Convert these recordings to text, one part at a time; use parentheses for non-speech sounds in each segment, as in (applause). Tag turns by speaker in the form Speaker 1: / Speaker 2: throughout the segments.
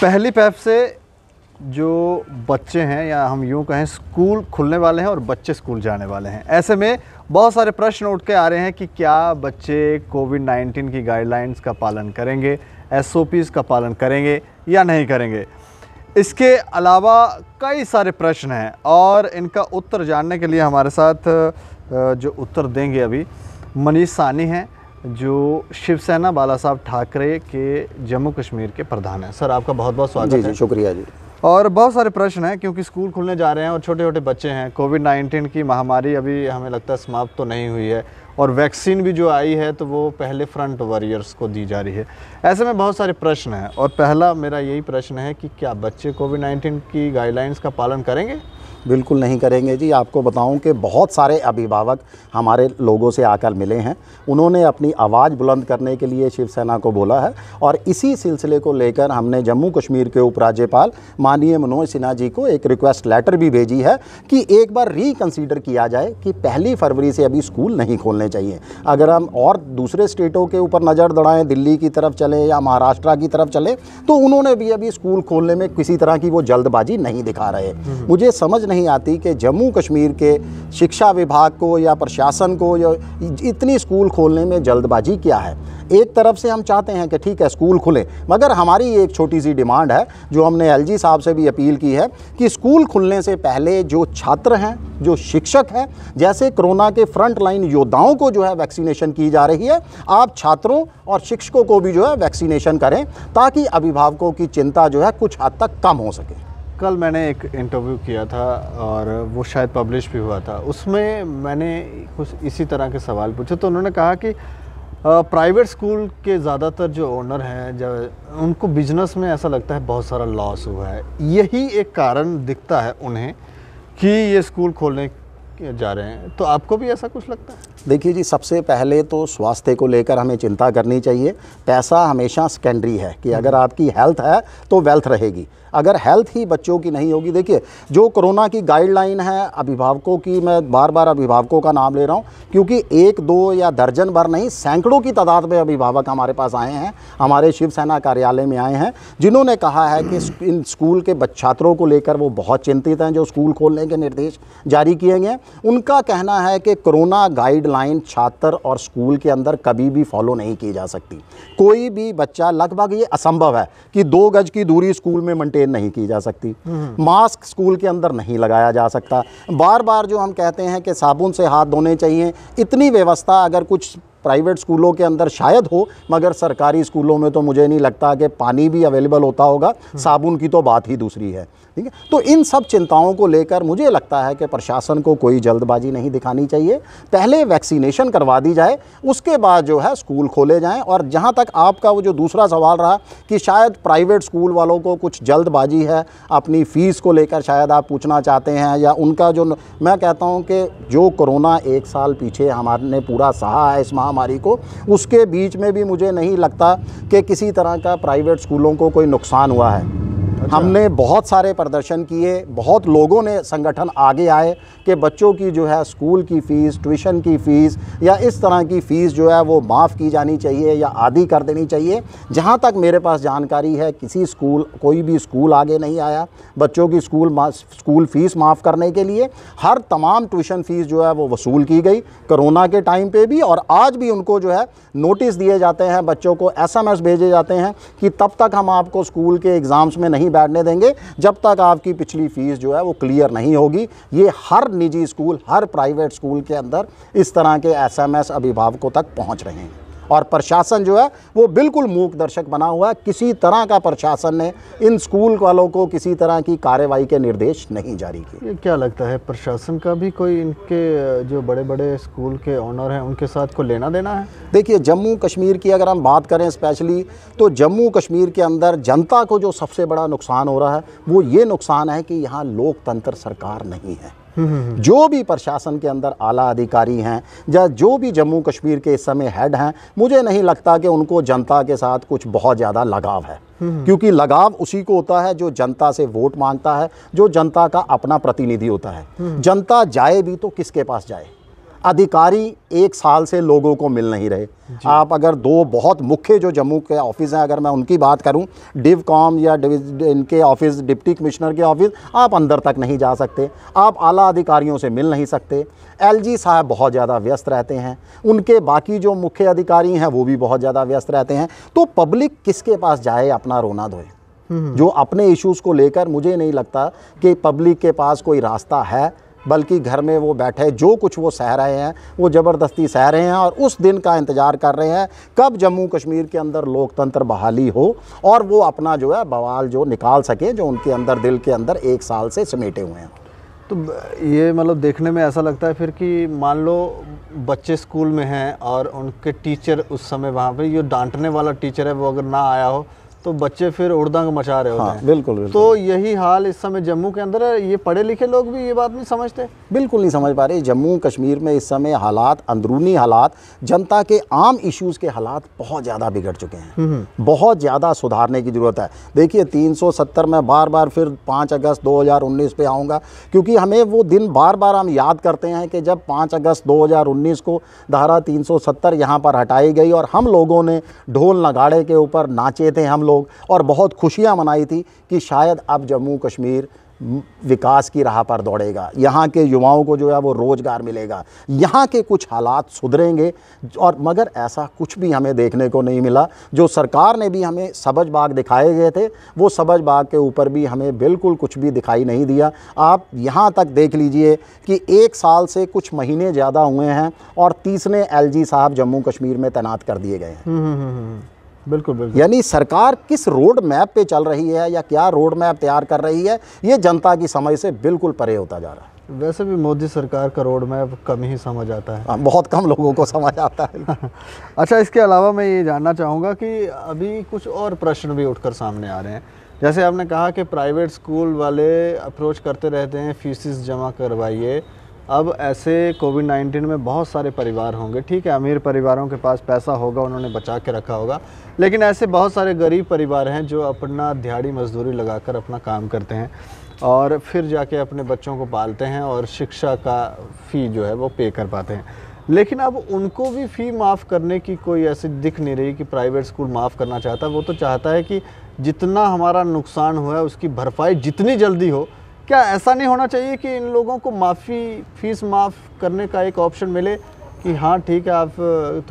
Speaker 1: पहली पैप से जो बच्चे हैं या हम यूं कहें स्कूल खुलने वाले हैं और बच्चे स्कूल जाने वाले हैं ऐसे में बहुत सारे प्रश्न उठ के आ रहे हैं कि क्या बच्चे कोविड 19 की गाइडलाइंस का पालन करेंगे एस का पालन करेंगे या नहीं करेंगे इसके अलावा कई सारे प्रश्न हैं और इनका उत्तर जानने के लिए हमारे साथ जो उत्तर देंगे अभी मनीष सानी हैं जो शिवसेना बाला साहब ठाकरे के जम्मू कश्मीर के प्रधान हैं सर आपका बहुत बहुत स्वागत जी, है शुक्रिया जी और बहुत सारे प्रश्न हैं क्योंकि स्कूल खुलने जा रहे हैं और छोटे छोटे बच्चे हैं कोविड नाइन्टीन की महामारी अभी हमें लगता है समाप्त तो नहीं हुई है और वैक्सीन भी जो आई है तो वो पहले फ्रंट वॉरियर्स को दी जा रही है ऐसे में बहुत सारे प्रश्न हैं और पहला मेरा यही प्रश्न है कि क्या बच्चे कोविड नाइन्टीन की गाइडलाइंस का पालन करेंगे
Speaker 2: बिल्कुल नहीं करेंगे जी आपको बताऊं कि बहुत सारे अभिभावक हमारे लोगों से आकर मिले हैं उन्होंने अपनी आवाज़ बुलंद करने के लिए शिवसेना को बोला है और इसी सिलसिले को लेकर हमने जम्मू कश्मीर के उपराज्यपाल माननीय मनोज सिन्हा जी को एक रिक्वेस्ट लेटर भी भेजी है कि एक बार रिकन्सिडर किया जाए कि पहली फरवरी से अभी स्कूल नहीं खोलने चाहिए अगर हम और दूसरे स्टेटों के ऊपर नज़र दौड़ाएँ दिल्ली की तरफ चलें या महाराष्ट्र की तरफ चले तो उन्होंने भी अभी स्कूल खोलने में किसी तरह की वो जल्दबाजी नहीं दिखा रहे हम्म। मुझे समझ नहीं नहीं आती कि जम्मू कश्मीर के शिक्षा विभाग को या प्रशासन को या इतनी स्कूल खोलने में जल्दबाजी क्या है एक तरफ से हम चाहते हैं कि ठीक है स्कूल खुले मगर हमारी एक छोटी सी डिमांड है जो हमने एल साहब से भी अपील की है कि स्कूल खुलने से पहले जो छात्र हैं जो शिक्षक हैं जैसे कोरोना के फ्रंट लाइन योद्धाओं को जो है वैक्सीनेशन की जा रही है आप छात्रों और शिक्षकों को भी जो है वैक्सीनेशन करें ताकि अभिभावकों की चिंता जो है कुछ हद तक कम हो सके
Speaker 1: कल मैंने एक इंटरव्यू किया था और वो शायद पब्लिश भी हुआ था उसमें मैंने कुछ इसी तरह के सवाल पूछे तो उन्होंने कहा कि प्राइवेट स्कूल के ज़्यादातर जो ओनर हैं जब उनको बिजनेस में ऐसा लगता है बहुत सारा लॉस हुआ है यही एक कारण दिखता है उन्हें कि ये स्कूल खोलने जा रहे हैं तो आपको भी ऐसा कुछ लगता है
Speaker 2: देखिए जी सबसे पहले तो स्वास्थ्य को लेकर हमें चिंता करनी चाहिए पैसा हमेशा सेकेंडरी है कि अगर हम्म। आपकी हेल्थ है तो वेल्थ रहेगी अगर हेल्थ ही बच्चों की नहीं होगी देखिए जो कोरोना की गाइडलाइन है अभिभावकों की मैं बार बार अभिभावकों का नाम ले रहा हूँ क्योंकि एक दो या दर्जन भर नहीं सैकड़ों की तादाद में अभिभावक हमारे पास आए हैं हमारे शिवसेना कार्यालय में आए हैं जिन्होंने कहा है कि इन स्कूल के छात्रों को लेकर वो बहुत चिंतित हैं जो स्कूल खोलने के निर्देश जारी किए गए उनका कहना है कि कोरोना गाइडलाइन छात्र और स्कूल के अंदर कभी भी फॉलो नहीं की जा सकती कोई भी बच्चा लगभग ये असंभव है कि दो गज की दूरी स्कूल में मेंटेन नहीं की जा सकती हम्म। मास्क स्कूल के अंदर नहीं लगाया जा सकता बार बार जो हम कहते हैं कि साबुन से हाथ धोने चाहिए इतनी व्यवस्था अगर कुछ प्राइवेट स्कूलों के अंदर शायद हो मगर सरकारी स्कूलों में तो मुझे नहीं लगता कि पानी भी अवेलेबल होता होगा हम्म। साबुन की तो बात ही दूसरी है ठीक है तो इन सब चिंताओं को लेकर मुझे लगता है कि प्रशासन को कोई जल्दबाजी नहीं दिखानी चाहिए पहले वैक्सीनेशन करवा दी जाए उसके बाद जो है स्कूल खोले जाएँ और जहाँ तक आपका वो जो दूसरा सवाल रहा कि शायद प्राइवेट स्कूल वालों को कुछ जल्दबाजी है अपनी फ़ीस को लेकर शायद आप पूछना चाहते हैं या उनका जो मैं कहता हूँ कि जो कोरोना एक साल पीछे हमारे पूरा सहा है इस महामारी को उसके बीच में भी मुझे नहीं लगता कि किसी तरह का प्राइवेट स्कूलों को कोई नुकसान हुआ है अच्छा। हमने बहुत सारे प्रदर्शन किए बहुत लोगों ने संगठन आगे आए कि बच्चों की जो है स्कूल की फ़ीस ट्यूशन की फ़ीस या इस तरह की फ़ीस जो है वो माफ़ की जानी चाहिए या आदि कर देनी चाहिए जहाँ तक मेरे पास जानकारी है किसी स्कूल कोई भी स्कूल आगे नहीं आया बच्चों की स्कूल स्कूल फ़ीस माफ़ करने के लिए हर तमाम ट्यूशन फ़ीस जो है वो वसूल की गई कोरोना के टाइम पर भी और आज भी उनको जो है नोटिस दिए जाते हैं बच्चों को एस भेजे जाते हैं कि तब तक हम आपको स्कूल के एग्ज़ाम्स में नहीं बैठने देंगे जब तक आपकी पिछली फ़ीस जो है वो क्लियर नहीं होगी ये हर निजी स्कूल हर प्राइवेट स्कूल के अंदर इस तरह के एस अभिभावकों तक पहुँच रहे हैं और प्रशासन जो है वो बिल्कुल मूक दर्शक बना हुआ है किसी तरह का प्रशासन ने इन स्कूल वालों को किसी तरह की कार्रवाई के निर्देश नहीं जारी किए क्या लगता है प्रशासन का भी कोई इनके जो बड़े बड़े स्कूल के ऑनर हैं उनके साथ को लेना देना है देखिए जम्मू कश्मीर की अगर हम बात करें स्पेशली तो जम्मू कश्मीर के अंदर जनता को जो सबसे बड़ा नुकसान हो रहा है वो ये नुकसान है कि यहाँ लोकतंत्र सरकार नहीं है जो भी प्रशासन के अंदर आला अधिकारी हैं या जो भी जम्मू कश्मीर के इस समय हेड हैं मुझे नहीं लगता कि उनको जनता के साथ कुछ बहुत ज़्यादा लगाव है क्योंकि लगाव उसी को होता है जो जनता से वोट मांगता है जो जनता का अपना प्रतिनिधि होता है जनता जाए भी तो किसके पास जाए अधिकारी एक साल से लोगों को मिल नहीं रहे आप अगर दो बहुत मुख्य जो जम्मू के ऑफिस हैं अगर मैं उनकी बात करूं डिव कॉम या इनके ऑफिस डिप्टी कमिश्नर के ऑफिस आप अंदर तक नहीं जा सकते आप आला अधिकारियों से मिल नहीं सकते एलजी साहब बहुत ज़्यादा व्यस्त रहते हैं उनके बाकी जो मुख्य अधिकारी हैं वो भी बहुत ज़्यादा व्यस्त रहते हैं तो पब्लिक किसके पास जाए अपना रोना धोए हम्म। जो अपने इश्यूज़ को लेकर मुझे नहीं लगता कि पब्लिक के पास कोई रास्ता है बल्कि घर में वो बैठे जो कुछ वो सह रहे हैं वो ज़बरदस्ती सह रहे हैं और उस दिन का इंतज़ार कर रहे हैं कब जम्मू कश्मीर के अंदर लोकतंत्र बहाली हो और वो अपना जो है बवाल जो निकाल सकें जो उनके अंदर दिल के अंदर एक साल से समेटे हुए हैं
Speaker 1: तो ये मतलब देखने में ऐसा लगता है फिर कि मान लो बच्चे स्कूल में हैं और उनके टीचर उस समय वहाँ पर जो डांटने वाला टीचर है वो अगर ना आया हो तो बच्चे फिर उड़दंग मचा रहे होते हाँ, हैं
Speaker 2: बिल्कुल, बिल्कुल तो यही हाल इस समय जम्मू के अंदर है ये पढ़े लिखे लोग भी ये बात नहीं समझते बिल्कुल नहीं समझ पा रहे जम्मू कश्मीर में इस समय हालात अंदरूनी हालात जनता के आम इश्यूज़ के हालात बहुत ज़्यादा बिगड़ चुके हैं हम्म, हम्म। बहुत ज़्यादा सुधारने की ज़रूरत है देखिए तीन में बार बार फिर पाँच अगस्त दो पे आऊँगा क्योंकि हमें वो दिन बार बार हम याद करते हैं कि जब पाँच अगस्त दो को धारा तीन यहाँ पर हटाई गई और हम लोगों ने ढोल नगाड़े के ऊपर नाचे थे हम लोग लोग और बहुत खुशियाँ मनाई थी कि शायद अब जम्मू कश्मीर विकास की राह पर दौड़ेगा यहाँ के युवाओं को जो है वो रोज़गार मिलेगा यहाँ के कुछ हालात सुधरेंगे और मगर ऐसा कुछ भी हमें देखने को नहीं मिला जो सरकार ने भी हमें सबज बाग दिखाए गए थे वो सबज बाग के ऊपर भी हमें बिल्कुल कुछ भी दिखाई नहीं दिया आप यहाँ तक देख लीजिए कि एक साल से कुछ महीने ज़्यादा हुए हैं और तीसरे एल साहब जम्मू कश्मीर में तैनात कर दिए गए हैं हम्म, हम्म, हम्म, बिल्कुल बिल्कुल यानी सरकार किस रोड मैप पे चल रही है या क्या रोड मैप तैयार कर रही है ये जनता की समझ से बिल्कुल परे होता जा रहा है
Speaker 1: वैसे भी मोदी सरकार का रोड मैप कम ही समझ आता है आ, हाँ, बहुत कम लोगों को समझ आता है (laughs) अच्छा इसके अलावा मैं ये जानना चाहूँगा कि अभी कुछ और प्रश्न भी उठकर सामने आ रहे हैं जैसे आपने कहा कि प्राइवेट स्कूल वाले अप्रोच करते रहते हैं फीसिस जमा करवाइए अब ऐसे कोविड 19 में बहुत सारे परिवार होंगे ठीक है अमीर परिवारों के पास पैसा होगा उन्होंने बचा के रखा होगा लेकिन ऐसे बहुत सारे गरीब परिवार हैं जो अपना दिहाड़ी मजदूरी लगाकर अपना काम करते हैं और फिर जाके अपने बच्चों को पालते हैं और शिक्षा का फ़ी जो है वो पे कर पाते हैं लेकिन अब उनको भी फ़ी माफ़ करने की कोई ऐसी दिख नहीं रही कि प्राइवेट स्कूल माफ़ करना चाहता वो तो चाहता है कि जितना हमारा नुकसान हुआ है उसकी भरपाई जितनी जल्दी हो क्या ऐसा नहीं होना चाहिए कि इन लोगों को माफ़ी फीस माफ़ करने का एक ऑप्शन मिले कि हाँ ठीक है आप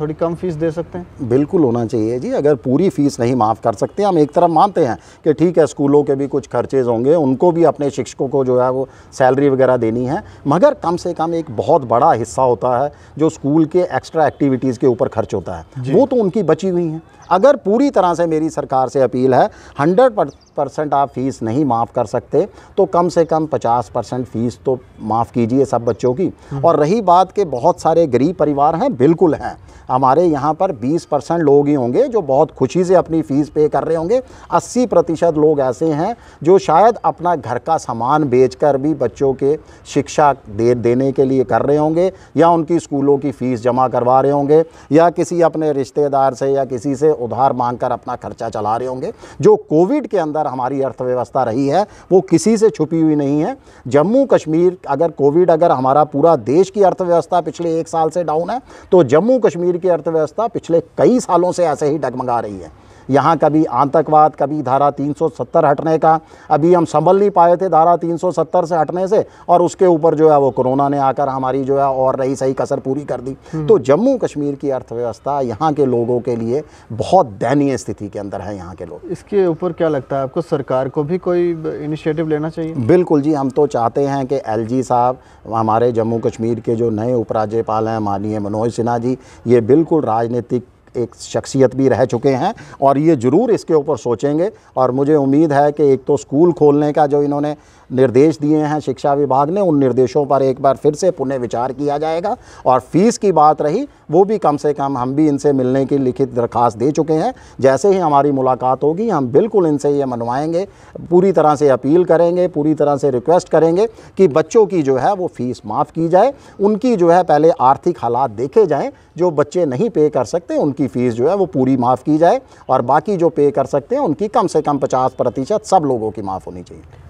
Speaker 1: थोड़ी कम फीस दे सकते
Speaker 2: हैं बिल्कुल होना चाहिए जी अगर पूरी फीस नहीं माफ़ कर सकते हम एक तरफ मानते हैं कि ठीक है स्कूलों के भी कुछ खर्चेज होंगे उनको भी अपने शिक्षकों को जो है वो सैलरी वगैरह देनी है मगर कम से कम एक बहुत बड़ा हिस्सा होता है जो स्कूल के एक्स्ट्रा एक्टिविटीज़ के ऊपर खर्च होता है वो तो उनकी बची हुई हैं अगर पूरी तरह से मेरी सरकार से अपील है हंड्रेड परसेंट आप फीस नहीं माफ़ कर सकते तो कम से कम पचास परसेंट फ़ीस तो माफ़ कीजिए सब बच्चों की हम्म। और रही बात के बहुत सारे गरीब परिवार हैं बिल्कुल हैं हमारे यहाँ पर 20 परसेंट लोग ही होंगे जो बहुत खुशी से अपनी फ़ीस पे कर रहे होंगे 80 प्रतिशत लोग ऐसे हैं जो शायद अपना घर का सामान बेचकर भी बच्चों के शिक्षा दे देने के लिए कर रहे होंगे या उनकी स्कूलों की फ़ीस जमा करवा रहे होंगे या किसी अपने रिश्तेदार से या किसी से उधार मांग कर अपना खर्चा चला रहे होंगे जो कोविड के अंदर हमारी अर्थव्यवस्था रही है वो किसी से छुपी हुई नहीं है जम्मू कश्मीर अगर कोविड अगर हमारा पूरा देश की अर्थव्यवस्था पिछले एक साल से डाउन डाउन है तो जम्मू कश्मीर की अर्थव्यवस्था पिछले कई सालों से ऐसे ही डगमगा रही है यहाँ कभी आतंकवाद कभी धारा 370 हटने का अभी हम संभल नहीं पाए थे धारा 370 से हटने से और उसके ऊपर जो है वो कोरोना ने आकर हमारी जो है और रही सही कसर पूरी कर दी हम्म। तो जम्मू कश्मीर की अर्थव्यवस्था यहाँ के लोगों के लिए बहुत दयनीय स्थिति के अंदर है यहाँ के लोग
Speaker 1: इसके ऊपर क्या लगता है आपको सरकार को भी कोई इनिशिएटिव लेना चाहिए
Speaker 2: बिल्कुल जी हम तो चाहते हैं कि एल साहब हमारे जम्मू कश्मीर के जो नए उपराज्यपाल हैं माननीय मनोज सिन्हा जी ये बिल्कुल राजनीतिक एक शख्सियत भी रह चुके हैं और ये ज़रूर इसके ऊपर सोचेंगे और मुझे उम्मीद है कि एक तो स्कूल खोलने का जो इन्होंने निर्देश दिए हैं शिक्षा विभाग ने उन निर्देशों पर एक बार फिर से पुनः विचार किया जाएगा और फीस की बात रही वो भी कम से कम हम भी इनसे मिलने की लिखित दरख्वास्त दे चुके हैं जैसे ही हमारी मुलाकात होगी हम बिल्कुल इनसे ये मनवाएंगे पूरी तरह से अपील करेंगे पूरी तरह से रिक्वेस्ट करेंगे कि बच्चों की जो है वो फ़ीस माफ़ की जाए उनकी जो है पहले आर्थिक हालात देखे जाएँ जो बच्चे नहीं पे कर सकते उनकी फ़ीस जो है वो पूरी माफ़ की जाए और बाकी जो पे कर सकते हैं उनकी कम से कम पचास प्रतिशत सब लोगों की माफ़ होनी चाहिए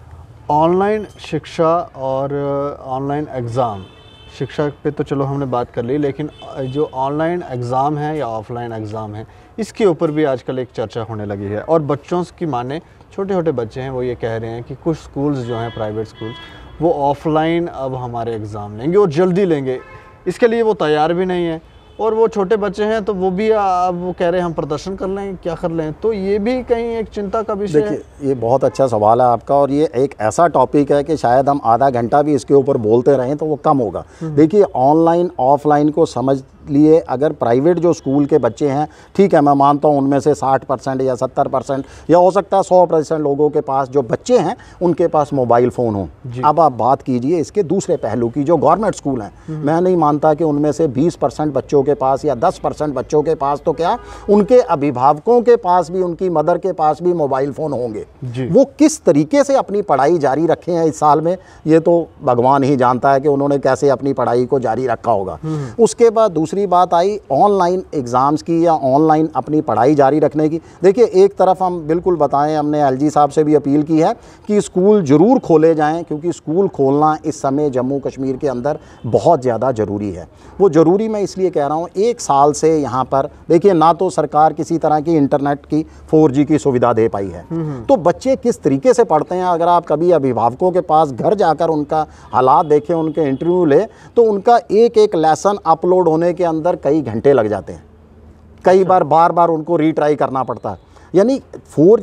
Speaker 1: ऑनलाइन शिक्षा और ऑनलाइन एग्ज़ाम शिक्षा पे तो चलो हमने बात कर ली लेकिन जो ऑनलाइन एग्ज़ाम है या ऑफलाइन एग्ज़ाम है इसके ऊपर भी आजकल एक चर्चा होने लगी है और बच्चों की माने छोटे छोटे बच्चे हैं वो ये कह रहे हैं कि कुछ स्कूल्स जो हैं प्राइवेट स्कूल्स वो ऑफ़लाइन अब हमारे एग्ज़ाम लेंगे और जल्दी लेंगे इसके लिए वो तैयार भी नहीं है और वो छोटे बच्चे हैं तो वो भी आप वो कह रहे हैं हम प्रदर्शन कर लें क्या कर लें तो ये भी कहीं एक चिंता का विषय देखिए
Speaker 2: ये बहुत अच्छा सवाल है आपका और ये एक ऐसा टॉपिक है कि शायद हम आधा घंटा भी इसके ऊपर बोलते रहें तो वो कम होगा हम्म। देखिए ऑनलाइन ऑफलाइन को समझ लिए अगर प्राइवेट जो स्कूल के बच्चे हैं ठीक है मैं मानता हूँ उनमें से साठ परसेंट या सत्तर परसेंट या हो सकता है सौ परसेंट लोगों के पास जो बच्चे हैं उनके पास मोबाइल फ़ोन हो अब आप बात कीजिए इसके दूसरे पहलू की जो गवर्नमेंट स्कूल हैं हम्म। मैं नहीं मानता कि उनमें से बीस परसेंट बच्चों के पास या दस परसेंट बच्चों के पास तो क्या उनके अभिभावकों के पास भी उनकी मदर के पास भी मोबाइल फ़ोन होंगे वो किस तरीके से अपनी पढ़ाई जारी रखे हैं इस साल में ये तो भगवान ही जानता है कि उन्होंने कैसे अपनी पढ़ाई को जारी रखा होगा हम्म। उसके बाद दूसरी दूसरी बात आई ऑनलाइन एग्ज़ाम्स की या ऑनलाइन अपनी पढ़ाई जारी रखने की देखिए एक तरफ हम बिल्कुल बताएं हमने एलजी साहब से भी अपील की है कि स्कूल ज़रूर खोले जाएं क्योंकि स्कूल खोलना इस समय जम्मू कश्मीर के अंदर बहुत ज़्यादा ज़रूरी है वो ज़रूरी मैं इसलिए कह रहा हूँ एक साल से यहाँ पर देखिए ना तो सरकार किसी तरह की इंटरनेट की फोर की सुविधा दे पाई है हम्म, हम्म। तो बच्चे किस तरीके से पढ़ते हैं अगर आप कभी अभिभावकों के पास घर जाकर उनका हालात देखें उनके इंटरव्यू लें तो उनका एक एक लेसन अपलोड होने के अंदर कई घंटे लग जाते हैं कई अच्छा। बार बार बार उनको रीट्राई करना पड़ता है यानी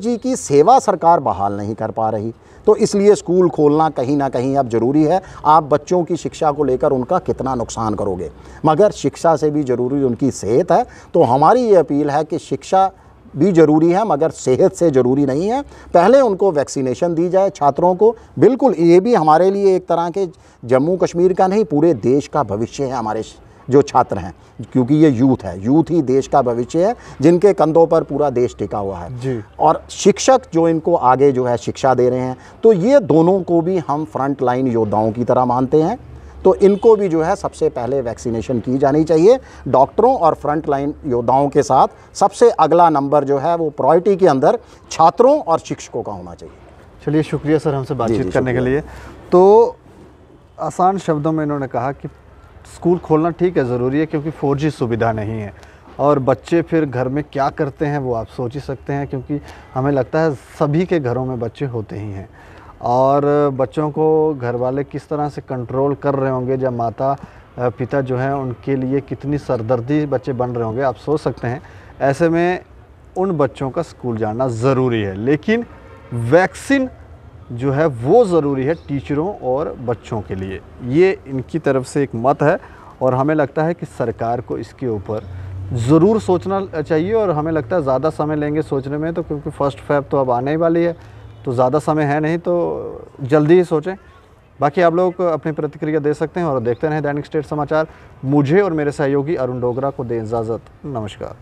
Speaker 2: जी की सेवा सरकार बहाल नहीं कर पा रही तो इसलिए स्कूल खोलना कहीं ना कहीं अब ज़रूरी है आप बच्चों की शिक्षा को लेकर उनका कितना नुकसान करोगे मगर शिक्षा से भी ज़रूरी उनकी सेहत है तो हमारी ये अपील है कि शिक्षा भी ज़रूरी है मगर सेहत से ज़रूरी नहीं है पहले उनको वैक्सीनेशन दी जाए छात्रों को बिल्कुल ये भी हमारे लिए एक तरह के जम्मू कश्मीर का नहीं पूरे देश का भविष्य है हमारे जो छात्र हैं क्योंकि ये यूथ है यूथ ही देश का भविष्य है जिनके कंधों पर पूरा देश टिका हुआ है और शिक्षक जो इनको आगे जो है शिक्षा दे रहे हैं तो ये दोनों को भी हम फ्रंट लाइन योद्धाओं की तरह मानते हैं तो इनको भी जो है सबसे पहले वैक्सीनेशन की जानी चाहिए डॉक्टरों और फ्रंट लाइन योद्धाओं के साथ सबसे अगला नंबर जो है वो प्रायोरिटी के अंदर छात्रों और शिक्षकों का होना चाहिए
Speaker 1: चलिए शुक्रिया सर हमसे बातचीत करने के लिए
Speaker 2: तो आसान
Speaker 1: शब्दों में इन्होंने कहा कि स्कूल खोलना ठीक है ज़रूरी है क्योंकि फोर सुविधा नहीं है और बच्चे फिर घर में क्या करते हैं वो आप सोच ही सकते हैं क्योंकि हमें लगता है सभी के घरों में बच्चे होते ही हैं और बच्चों को घर वाले किस तरह से कंट्रोल कर रहे होंगे जब माता पिता जो हैं उनके लिए कितनी सरदर्दी बच्चे बन रहे होंगे आप सोच सकते हैं ऐसे में उन बच्चों का स्कूल जाना ज़रूरी है लेकिन वैक्सीन जो है वो ज़रूरी है टीचरों और बच्चों के लिए ये इनकी तरफ से एक मत है और हमें लगता है कि सरकार को इसके ऊपर ज़रूर सोचना चाहिए और हमें लगता है ज़्यादा समय लेंगे सोचने में तो क्योंकि फ़र्स्ट फैब तो अब आने ही वाली है तो ज़्यादा समय है नहीं तो जल्दी ही सोचें बाकी आप लोग अपनी प्रतिक्रिया दे सकते हैं और देखते रहें दैनिक स्टेट समाचार मुझे और मेरे सहयोगी अरुण डोगरा को दें इजाज़त नमस्कार